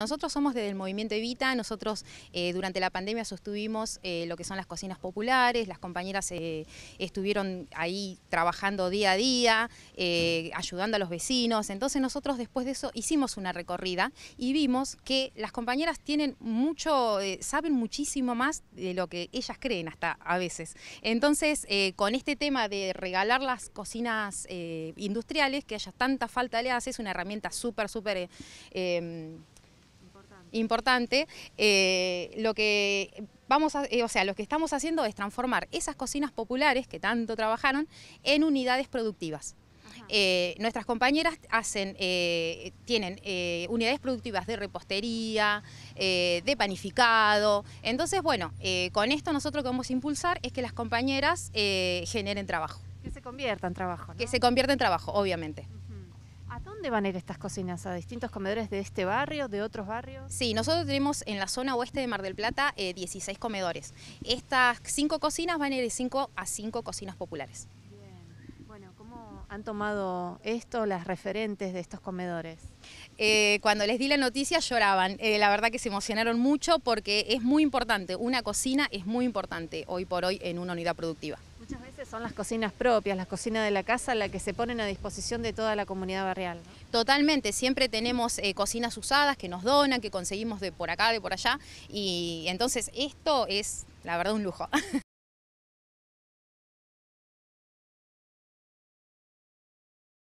Nosotros somos desde el movimiento Evita, nosotros eh, durante la pandemia sostuvimos eh, lo que son las cocinas populares, las compañeras eh, estuvieron ahí trabajando día a día, ayudando a los vecinos, entonces nosotros después de eso hicimos una recorrida y vimos que las compañeras tienen mucho, saben muchísimo más de lo que ellas creen hasta a veces. Entonces con este tema de regalar las cocinas industriales, que haya tanta falta le hace, es una herramienta súper, súper em, importante, eh, lo que vamos a, eh, o sea, lo que estamos haciendo es transformar esas cocinas populares que tanto trabajaron en unidades productivas. Eh, nuestras compañeras hacen, tienen unidades productivas de repostería, de panificado. Entonces, bueno, con esto nosotros lo que vamos a impulsar es que las compañeras generen trabajo. Que se convierta en trabajo. Que se convierta en trabajo, obviamente. ¿A dónde van a ir estas cocinas? ¿A distintos comedores de este barrio, de otros barrios? Sí, nosotros tenemos en la zona oeste de Mar del Plata 16 eh, comedores. Estas cinco cocinas van a ir de 5 a 5 cocinas populares. Bien. Bueno, ¿cómo han tomado esto las referentes de estos comedores? Eh, cuando les di la noticia lloraban. Eh, la verdad que se emocionaron mucho porque es muy importante. Una cocina es muy importante hoy por hoy en una unidad productiva. Son las cocinas propias, las cocinas de la casa, las que se ponen a disposición de toda la comunidad barrial. Totalmente, siempre tenemos eh, cocinas usadas que nos donan, que conseguimos de por acá, de por allá, y entonces esto es, la verdad, un lujo.